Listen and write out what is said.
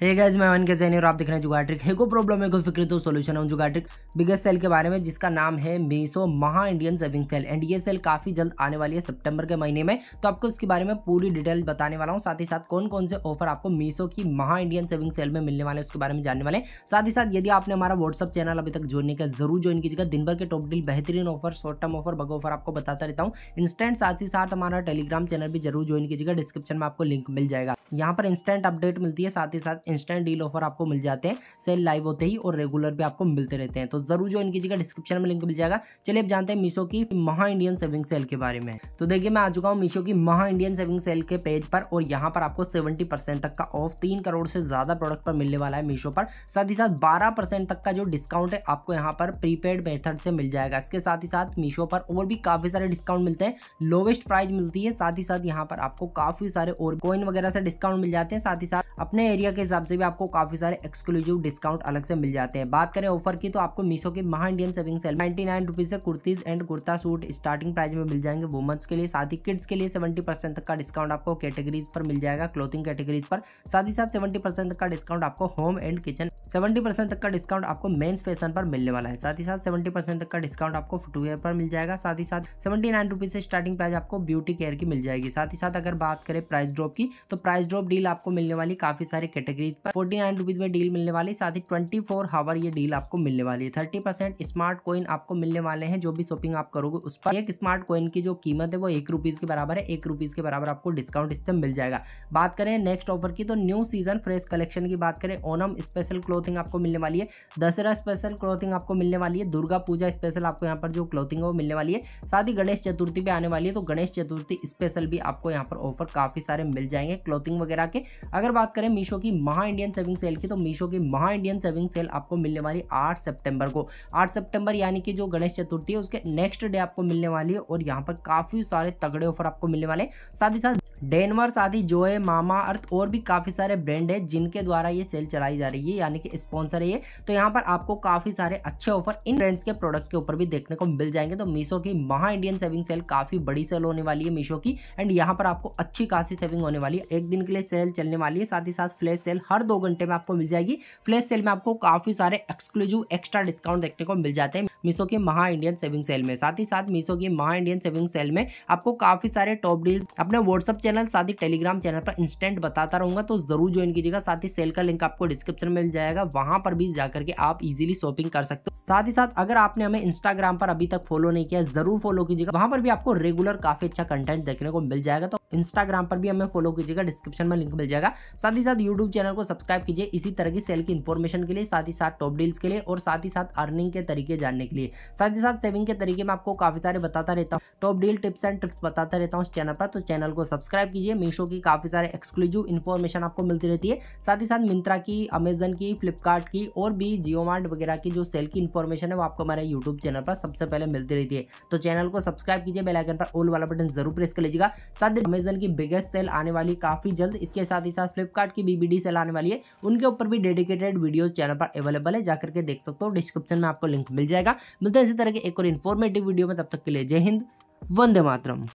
hey guys मैं one के सैनी और आप देख रहे हैं जुगाट्रिक है को प्रॉब्लम है कोई फिक्र तो सोल्यूशन है जुगाट्रिक बिगेस्ट सेल के बारे में जिसका नाम है Meesho Maha Indian saving sale and ये सेल काफ़ी जल्द आने वाली है सितंबर के महीने में तो आपको इसके बारे में पूरी डिटेल बताने वाला हूँ साथ ही साथ कौन कौन से ऑफर आपको मीसो की महा इंडियन सेविंग सेल में मिलने वाले उसके बारे में जानने वाले साथ ही साथ यदि आपने हमारा व्हाट्सअप चैनल अभी तक ज्वाइन किया जरूर ज्वाइन कीजिएगा दिन भर के टॉप डील बेहतरीन offer short term offer big offer आपको बताता रहता हूँ इंस्टेंट साथ ही साथ हमारा टेलीग्राम चैनल भी जरूर ज्वाइन कीजिएगा डिस्क्रिप्शन में आपको लिंक मिल जाएगा यहाँ पर इंस्टेंट अपडेट मिलती है साथ ही साथ इंस्टेंट डील ऑफर आपको मिल जाते हैं सेल लाइव होते ही और रेगुलर भी आपको मिलते रहते हैं तो जरूर ज्वाइन कीजिएगा डिस्क्रिप्शन में लिंक मिल जाएगा चलिए आप जानते हैं मीशो की महा इंडियन सेविंग सेल के बारे में तो देखिए मैं आ चुका हूँ मीशो की महा इंडियन सेविंग सेल के पेज पर और यहाँ पर आपको सेवेंटी तक का ऑफ तीन करोड़ से ज्यादा प्रोडक्ट पर मिलने वाला है मीशो पर साथ ही साथ बारह तक का जो डिस्काउंट है आपको यहाँ पर प्रीपेड मेथड से मिल जाएगा इसके साथ ही साथ मीशो पर और भी काफी सारे डिस्काउंट मिलते हैं लोवेस्ट प्राइस मिलती है साथ ही साथ यहाँ पर आपको काफी सारे और कोइन वगैरह से डिस्काउंट मिल जाते हैं साथ ही साथ अपने एरिया के हिसाब हिसाब से भी आपको काफ़ी सारे एक्सक्लूसिव डिस्काउंट अलग से मिल जाते हैं बात करें ऑफर की तो आपको मीशो के Maha Indian saving sale ninety nine rupees से kurtis and kurta suit starting price में मिल जाएंगे वुमेंस के लिए साथ ही किड्स के लिए सेवेंटी परसेंट तक का डिस्काउंट आपको कैटेगरीज पर मिल जाएगा क्लोथिंग कैटेगरीज पर साथ ही साथ सेवेंटी परसेंट का डिस्काउंट आपको home and kitchen seventy percent तक का डिस्काउंट आपको मेन्स फैशन पर मिलने वाला है साथ ही साथ सेवेंटी परसेंट तक का डिस्काउंट आपको फुटवेयर पर मिल जाएगा साथ ही साथ सेवेंटी नाइन रुपीज़ से स्टार्टिंग प्राइस आपको ब्यूटी केयर की मिल जाएगी साथ ही साथ अगर बात करें प्राइस ड्रॉप की तो प्राइस ड्रॉप डील आपको मिलने वाली काफ़ी सारी कैटेगरी पेज पर फोर्टी नाइन रुपीज में डील मिलने वाली साथ ही ट्वेंटी फोर हावर ये डील आपको मिलने वाली है थर्टी परसेंट स्मार्ट कोइन आपको मिलने वाले हैं जो भी शॉपिंग आप करोगे उस पर एक स्मार्ट कोइन की जो कीमत है वो एक रुपीज के बराबर है एक रुपीज के बराबर आपको डिस्काउंट इससे मिल जाएगा बात करें नेक्स्ट ऑफर की तो न्यू सीजन फ्रेश कलेक्शन की बात करें ओनम स्पेशल क्लोथिंग आपको मिलने वाली है दशहरा स्पेशल क्लोथिंग आपको मिलने वाली है दुर्गा पूजा स्पेशल आपको यहाँ पर जो क्लोथिंग है वो मिलने वाली है साथ ही गणेश चतुर्थी पे आने वाली है तो गणेश चतुर्थी स्पेशल भी आपको यहाँ पर ऑफर काफी सारे मिल जाएंगे क्लोथिंग वगैरह के अगर बात करें मीशो की महा महा इंडियन सेविंग सेल की तो मीशो की महा इंडियन सेविंग सेल आपको मिलने वाली आठ सेप्टेम्बर को आठ सेप्टेम्बर यानी कि जो गणेश चतुर्थी है उसके नेक्स्ट डे आपको मिलने वाली है और यहाँ पर काफ़ी सारे तगड़े ऑफर आपको मिलने वाले साथ ही साथ डेनवर्स आदि है मामा अर्थ और भी काफ़ी सारे ब्रांड है जिनके द्वारा ये सेल चलाई जा रही है यानी कि स्पॉन्सर है ये तो यहाँ पर आपको काफ़ी सारे अच्छे ऑफर इन ब्रांड्स के प्रोडक्ट के ऊपर भी देखने को मिल जाएंगे तो मीशो की महा इंडियन सेविंग सेल काफ़ी बड़ी सेल होने वाली है मीशो की एंड यहाँ पर आपको अच्छी खासी सेविंग होने वाली है एक दिन के लिए सेल चलने वाली है साथ ही साथ फ्लैश सेल हर दो घंटे में आपको मिल जाएगी फ्लैश सेल में आपको काफ़ी सारे एक्सक्लूसिव एक्स्ट्रा डिस्काउंट देखने को मिल जाते हैं मीशो की महा इंडियन सेविंग सेल में साथ ही साथ मीशो की महा इंडियन सेविंग सेल में आपको काफ़ी सारे टॉप डील्स अपने व्हाट्सअप चैनल साथ ही टेलीग्राम चैनल पर इंस्टेंट बताता रहूंगा तो ज़रूर ज्वाइन कीजिएगा साथ ही सेल का लिंक आपको डिस्क्रिप्शन में मिल जाएगा वहाँ पर भी जाकर के आप इजिली शॉपिंग कर सकते हो साथ ही साथ अगर आपने हमें इंस्टाग्राम पर अभी तक फॉलो नहीं किया जरूर फॉलो कीजिएगा वहां पर भी आपको रेगुलर काफ़ी अच्छा कंटेंट देखने को मिल जाएगा तो इंस्टाग्राम पर भी हमें फॉलो कीजिएगा डिस्क्रिप्शन में लिंक मिल जाएगा साथ ही साथ यूट्यूब चैनल को सब्सक्राइब कीजिए इसी तरह की सेल की इन्फॉर्मेशन के लिए साथ ही साथ टॉप डील्स के लिए और साथ ही साथ अर्निंग के तरीके जानने के लिए साथ ही साथ सेविंग के तरीके मैं आपको काफ़ी सारे बताता रहता हूँ top deal tips and tricks बताता रहता हूँ उस चैनल पर तो चैनल को सब्सक्राइब कीजिए मीशो की काफ़ी सारे एक्सक्लूसिव इन्फॉर्मेशन आपको मिलती रहती है साथ ही साथ मिंत्रा की अमेजन की फ्लिपकार्ट की और भी जियो मार्ट वगैरह की जो सेल की इन्फॉर्मेशन है वो आपको हमारे यूट्यूब चैनल पर सबसे पहले मिलती रहती है तो चैनल को सब्सक्राइब कीजिए बेलाइकन पर ऑल वाला बटन जरूर प्रेस कर लीजिएगा साथ ही अमेजन की बिगेस्ट सेल आने वाली काफ़ी जल्द इसके साथ ही साथ फ्लिपकार्ट की बीबीडी सेल आने वाली है उनके ऊपर भी डेडिकेटेड वीडियो चैनल पर अवेलेबल है जाकर के देख सकते हो डिस्क्रिप्शन में आपको लिंक मिल जाएगा मिलते हैं इसी तरह के एक और इन्फॉर्मेटिव वीडियो में तब तक के लिए जय हिंद वंदे मातरम